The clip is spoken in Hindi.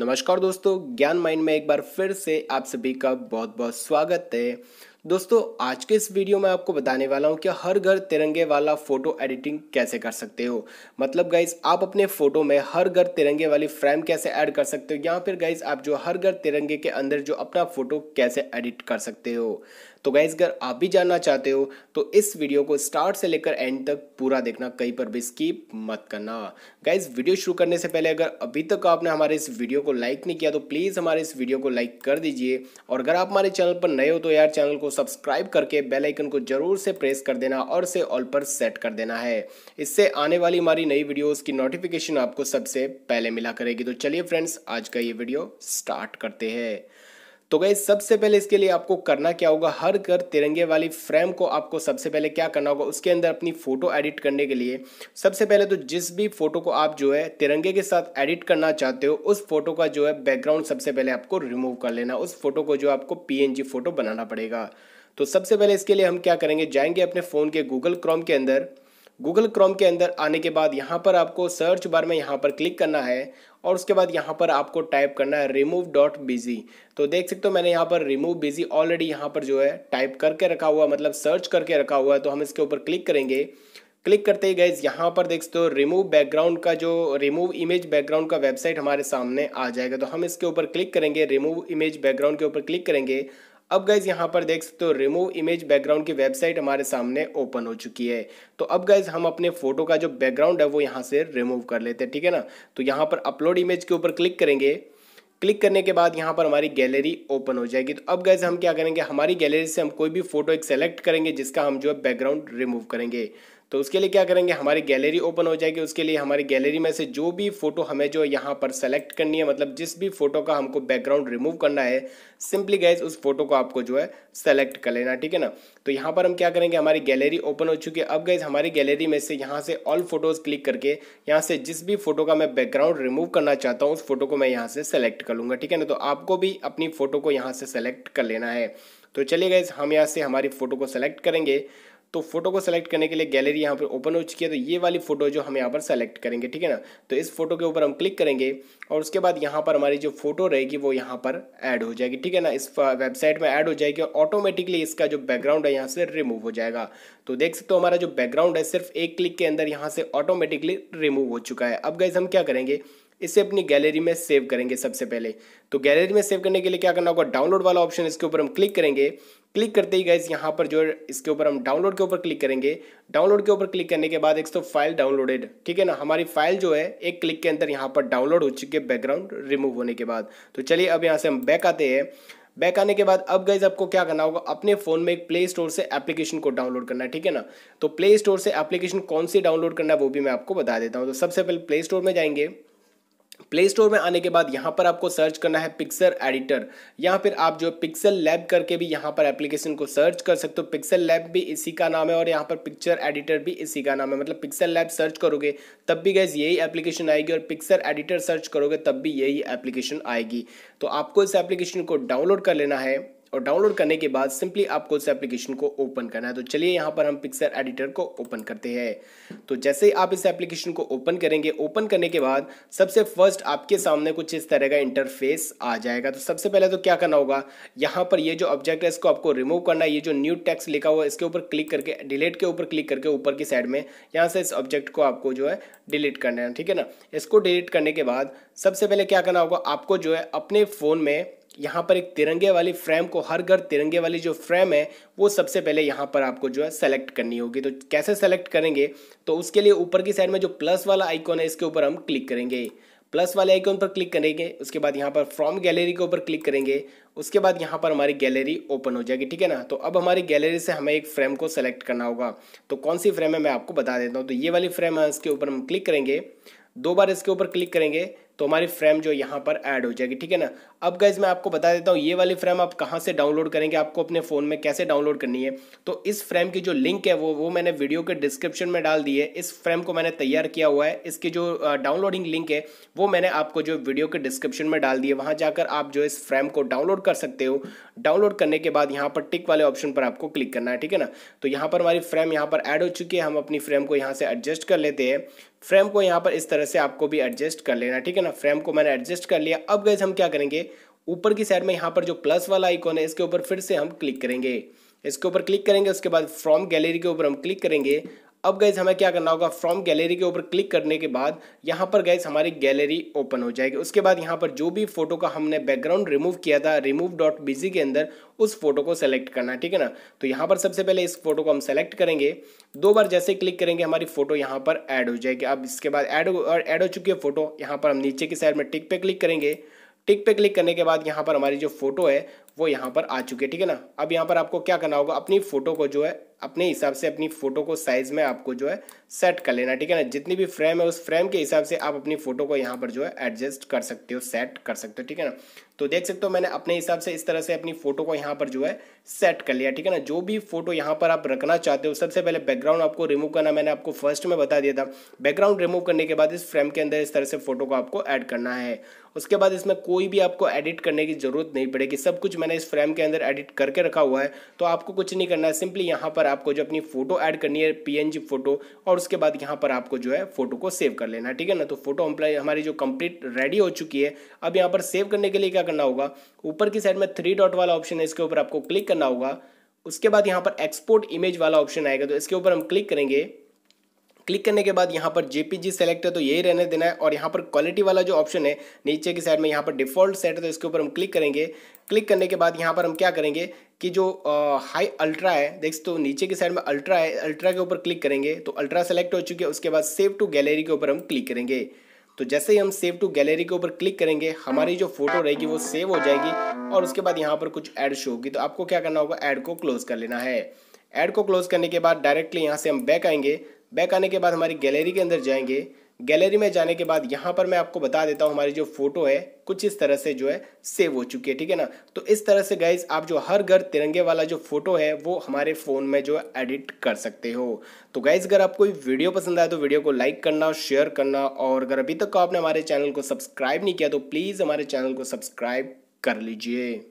नमस्कार दोस्तों ज्ञान माइंड में एक बार फिर से आप सभी का बहुत बहुत स्वागत है दोस्तों आज के इस वीडियो में आपको बताने वाला हूँ कि हर घर तिरंगे वाला फ़ोटो एडिटिंग कैसे कर सकते हो मतलब गाइज आप अपने फ़ोटो में हर घर तिरंगे वाली फ्रेम कैसे ऐड कर सकते हो या फिर गाइज आप जो हर घर तिरंगे के अंदर जो अपना फ़ोटो कैसे एडिट कर सकते हो तो गाइज अगर आप भी जानना चाहते हो तो इस वीडियो को स्टार्ट से लेकर एंड तक पूरा देखना कहीं पर भी स्कीप मत करना गाइज वीडियो शुरू करने से पहले अगर अभी तक आपने हमारे इस वीडियो को लाइक नहीं किया तो प्लीज़ हमारे इस वीडियो को लाइक कर दीजिए और अगर आप हमारे चैनल पर नए हो तो यार चैनल को सब्सक्राइब करके बेलाइकन को जरूर से प्रेस कर देना और इसे ऑल पर सेट कर देना है इससे आने वाली हमारी नई वीडियोज़ की नोटिफिकेशन आपको सबसे पहले मिला करेगी तो चलिए फ्रेंड्स आज का ये वीडियो स्टार्ट करते हैं तो गई सबसे पहले इसके लिए आपको करना क्या होगा हर घर तिरंगे वाली फ्रेम को आपको सबसे पहले क्या करना होगा उसके अंदर अपनी फ़ोटो एडिट करने के लिए सबसे पहले तो जिस भी फ़ोटो को आप जो है तिरंगे के साथ एडिट करना चाहते हो उस फ़ोटो का जो है बैकग्राउंड सबसे पहले आपको रिमूव कर लेना उस फ़ोटो को जो आपको पी फ़ोटो बनाना पड़ेगा तो सबसे पहले इसके लिए हम क्या करेंगे जाएंगे अपने फ़ोन के गूगल क्रोम के अंदर गूगल क्रोम के अंदर आने के बाद यहाँ पर आपको सर्च बार में यहाँ पर क्लिक करना है और उसके बाद यहाँ पर आपको टाइप करना है रिमूव डॉट बिजी तो देख सकते हो मैंने यहाँ पर रिमूव बिजी ऑलरेडी यहाँ पर जो है टाइप करके रखा हुआ मतलब सर्च करके रखा हुआ है तो हम इसके ऊपर क्लिक करेंगे क्लिक करते ही गैज यहाँ पर देख सकते हो रिमूव बैकग्राउंड का जो रिमूव इमेज बैकग्राउंड का वेबसाइट हमारे सामने आ जाएगा तो हम इसके ऊपर क्लिक करेंगे रिमूव इमेज बैकग्राउंड के ऊपर क्लिक करेंगे अब गाइज यहाँ पर देख सकते हो रिमूव इमेज बैकग्राउंड की वेबसाइट हमारे सामने ओपन हो चुकी है तो अब गाइज हम अपने फोटो का जो बैकग्राउंड है वो यहाँ से रिमूव कर लेते हैं ठीक है ना तो यहाँ पर अपलोड इमेज के ऊपर क्लिक करेंगे क्लिक करने के बाद यहाँ पर हमारी गैलरी ओपन हो जाएगी तो अब गैस हम क्या करेंगे हमारी गैलरी से हम कोई भी फोटो एक सेलेक्ट करेंगे जिसका हम जो है बैकग्राउंड रिमूव करेंगे तो उसके लिए क्या करेंगे हमारी गैलरी ओपन हो जाएगी उसके लिए हमारी गैलरी में से जो भी फ़ोटो हमें जो यहाँ पर सेलेक्ट करनी है मतलब जिस भी फ़ोटो का हमको बैकग्राउंड रिमूव करना है सिंपली गैस उस फोटो को आपको जो है सेलेक्ट कर लेना ठीक है ना तो यहाँ पर हम क्या करेंगे हमारी गैलरी ओपन हो चुकी है अब गैस हमारी गैलरी में से यहाँ से ऑल फोटोज़ क्लिक करके यहाँ से जिस भी फोटो का मैं बैकग्राउंड रिमूव करना चाहता हूँ उस फोटो को मैं यहाँ से सेलेक्ट कर लूँगा ठीक है ना तो आपको भी अपनी फ़ोटो को यहाँ से सेलेक्ट कर लेना है तो चलिए गैस हम यहाँ से हमारी फ़ोटो को सेलेक्ट करेंगे तो फोटो को सेलेक्ट करने के लिए गैलरी यहाँ पर ओपन हो चुकी है तो ये वाली फोटो जो हम यहाँ पर सेलेक्ट करेंगे ठीक है ना तो इस फोटो के ऊपर हम क्लिक करेंगे और उसके बाद यहाँ पर हमारी जो फोटो रहेगी वो यहाँ पर ऐड हो जाएगी ठीक है ना इस वेबसाइट में ऐड हो जाएगी और ऑटोमेटिकली इसका जो बैकग्राउंड है यहाँ से रिमूव हो जाएगा तो देख सकते हो हमारा जो बैकग्राउंड है सिर्फ एक क्लिक के अंदर यहाँ से ऑटोमेटिकली रिमूव हो चुका है अब गाइज हम क्या करेंगे इसे अपनी गैलरी में सेव करेंगे सबसे पहले तो गैलरी में सेव करने के लिए क्या करना होगा डाउनलोड वाला ऑप्शन इसके ऊपर हम क्लिक करेंगे क्लिक करते ही गए यहाँ पर जो है इसके ऊपर हम डाउनलोड के ऊपर क्लिक करेंगे डाउनलोड के ऊपर क्लिक करने के बाद एक तो फाइल डाउनलोडेड ठीक है ना हमारी फाइल जो है एक क्लिक के अंदर यहाँ पर डाउनलोड हो चुकी है बैकग्राउंड रिमूव होने के बाद तो चलिए अब यहाँ से हम बैक आते हैं बैक आने के बाद अब गाइज आपको क्या करना होगा अपने फ़ोन में एक प्ले स्टोर से एप्लीकेशन को डाउनलोड करना है ठीक है ना तो प्ले स्टोर से एप्लीकेशन कौन सी डाउनलोड करना है वो भी मैं आपको बता देता हूँ तो सबसे पहले प्ले स्टोर में जाएंगे प्ले स्टोर में आने के बाद यहाँ पर आपको सर्च करना है पिक्सर एडिटर या फिर आप जो पिक्सल लैब करके भी यहाँ पर एप्लीकेशन को सर्च कर सकते हो पिक्सल लैब भी इसी का नाम है और यहाँ पर पिक्चर एडिटर भी इसी का नाम है मतलब पिक्सल लैब सर्च करोगे तब भी गैस यही एप्लीकेशन आएगी और पिक्सर एडिटर सर्च करोगे तब भी यही एप्लीकेशन आएगी तो आपको इस एप्लीकेशन को डाउनलोड कर लेना है और डाउनलोड करने के बाद सिंपली आपको इस एप्लीकेशन को ओपन करना है तो चलिए यहाँ पर हम पिक्चर एडिटर को ओपन करते हैं तो जैसे ही आप इस एप्लीकेशन को ओपन करेंगे ओपन करने के बाद सबसे फर्स्ट आपके सामने कुछ इस तरह का इंटरफेस आ जाएगा तो सबसे पहले तो क्या करना होगा यहाँ पर ये जो ऑब्जेक्ट है इसको आपको रिमूव करना है ये जो न्यू टेक्स लिखा हुआ है इसके ऊपर क्लिक करके डिलीट के ऊपर क्लिक करके ऊपर की साइड में यहाँ से इस ऑब्जेक्ट को आपको जो है डिलीट करना है ठीक है ना इसको डिलीट करने के बाद सबसे पहले क्या करना होगा आपको जो है अपने फ़ोन में यहाँ पर एक तिरंगे वाली फ्रेम को हर घर तिरंगे वाली जो फ्रेम है वो सबसे पहले यहाँ पर आपको जो है सेलेक्ट करनी होगी तो कैसे सेलेक्ट करेंगे तो उसके लिए ऊपर की साइड में जो प्लस वाला आइकॉन है इसके ऊपर हम क्लिक करेंगे प्लस वाले आइकॉन पर क्लिक करेंगे उसके बाद यहाँ पर फ्रॉम गैलरी के ऊपर क्लिक करेंगे उसके बाद यहाँ पर हमारी गैलरी ओपन हो जाएगी ठीक है ना तो अब हमारी गैलरी से हमें एक फ्रेम को सेलेक्ट करना होगा तो कौन सी फ्रेम है मैं आपको बता देता हूँ तो ये वाली फ्रेम है इसके ऊपर हम क्लिक करेंगे दो बार इसके ऊपर क्लिक करेंगे तो हमारी फ्रेम जो यहाँ पर ऐड हो जाएगी ठीक है ना अब गैज़ मैं आपको बता देता हूँ ये वाली फ्रेम आप कहाँ से डाउनलोड करेंगे आपको अपने फ़ोन में कैसे डाउनलोड करनी है तो इस फ्रेम की जो लिंक है वो वो मैंने वीडियो के डिस्क्रिप्शन में डाल दी है इस फ्रेम को मैंने तैयार किया हुआ है इसकी जो डाउनलोडिंग लिंक है वो मैंने आपको जो वीडियो के डिस्क्रिप्शन में डाल दी है वहाँ जाकर आप जो इस फ्रेम को डाउनलोड कर सकते हो डाउनलोड करने के बाद यहाँ पर टिक वाले ऑप्शन पर आपको क्लिक करना है ठीक है ना तो यहाँ पर हमारी फ्रेम यहाँ पर ऐड हो चुकी है हम अपनी फ्रेम को यहाँ से एडजस्ट कर लेते हैं फ्रेम को यहाँ पर इस तरह से आपको भी एडजस्ट कर लेना ठीक है ना फ्रेम को मैंने एडजस्ट कर लिया अब गैस हम क्या करेंगे ऊपर की साइड में यहाँ पर जो प्लस वाला आइकॉन है इसके ऊपर फिर से हम क्लिक करेंगे इसके ऊपर क्लिक करेंगे उसके बाद फ्रॉम गैलरी के ऊपर हम क्लिक करेंगे अब गैस हमें क्या करना होगा फ्रॉम गैलरी के ऊपर क्लिक करने के बाद यहाँ पर गैस हमारी गैलरी ओपन हो जाएगी उसके बाद यहाँ पर जो भी फोटो का हमने बैकग्राउंड रिमूव किया था रिमूव डॉट बिजी के अंदर उस फोटो को सेलेक्ट करना ठीक है ना तो यहाँ पर सबसे पहले इस फोटो को हम सेलेक्ट करेंगे दो बार जैसे क्लिक करेंगे हमारी फोटो यहाँ पर ऐड हो जाएगी अब इसके बाद ऐड और ऐड हो चुकी है फोटो यहाँ पर हम नीचे की साइड में टिक पे क्लिक करेंगे टिक पे क्लिक करने के बाद यहाँ पर हमारी जो फोटो है वो यहाँ पर आ चुके ठीक है ना अब यहाँ पर आपको क्या करना होगा अपनी फ़ोटो को जो है अपने हिसाब से अपनी फ़ोटो को साइज़ में आपको जो है सेट कर लेना ठीक है ना जितनी भी फ्रेम है उस फ्रेम के हिसाब से आप अपनी फ़ोटो को यहाँ पर जो है एडजस्ट कर सकते हो सेट कर सकते हो ठीक है ना तो देख सकते हो मैंने अपने हिसाब से इस तरह से अपनी फ़ोटो को यहाँ पर जो है सेट कर लिया ठीक है ना जो भी फ़ोटो यहाँ पर आप रखना चाहते हो सबसे पहले बैकग्राउंड आपको रिमूव करना मैंने आपको फर्स्ट में बता दिया था बैकग्राउंड रिमूव करने के बाद इस फ्रेम के अंदर इस तरह से फ़ोटो को आपको एड करना है उसके बाद इसमें कोई भी आपको एडिट करने की ज़रूरत नहीं पड़ेगी सब कुछ मैंने इस फ्रेम के अंदर एडिट करके रखा हुआ है तो आपको कुछ नहीं करना है सिंपली यहाँ पर आपको जो अपनी फोटो ऐड करनी है पीएनजी फोटो और उसके बाद यहाँ पर आपको जो है फोटो को सेव कर लेना है ठीक है ना तो फोटो हमारी जो कंप्लीट रेडी हो चुकी है अब यहाँ पर सेव करने के लिए क्या करना होगा ऊपर की साइड में थ्री डॉट वाला ऑप्शन है इसके ऊपर आपको क्लिक करना होगा उसके बाद यहाँ पर एक्सपोर्ट इमेज वाला ऑप्शन आएगा तो इसके ऊपर हम क्लिक करेंगे क्लिक करने के बाद यहाँ पर जेपीजी सेलेक्ट है तो यही रहने देना है और यहाँ पर क्वालिटी वाला जो ऑप्शन है नीचे की साइड में यहाँ पर डिफॉल्ट सेट है तो इसके ऊपर हम क्लिक करेंगे क्लिक करने के बाद यहाँ पर हम क्या करेंगे कि जो हाई अल्ट्रा है देख तो नीचे की साइड में अल्ट्रा है अल्ट्रा के ऊपर क्लिक करेंगे तो अल्ट्रा सेलेक्ट हो चुकी है उसके बाद सेव टू गैलरी के ऊपर हम क्लिक करेंगे तो जैसे ही हम सेव टू गैलरी के ऊपर क्लिक करेंगे हमारी जो फोटो रहेगी वो सेव हो जाएगी और उसके बाद यहाँ पर कुछ ऐड शो होगी तो आपको क्या करना होगा ऐड को क्लोज कर लेना है ऐड को क्लोज करने के बाद डायरेक्टली यहाँ से हम बैक आएंगे बैक आने के बाद हमारी गैलरी के अंदर जाएंगे गैलरी में जाने के बाद यहाँ पर मैं आपको बता देता हूँ हमारी जो फोटो है कुछ इस तरह से जो है सेव हो चुकी है ठीक है ना तो इस तरह से गाइज आप जो हर घर तिरंगे वाला जो फोटो है वो हमारे फ़ोन में जो है एडिट कर सकते हो तो गाइज अगर आपको वीडियो पसंद आए तो वीडियो को लाइक करना शेयर करना और अगर अभी तक आपने हमारे चैनल को सब्सक्राइब नहीं किया तो प्लीज़ हमारे चैनल को सब्सक्राइब कर लीजिए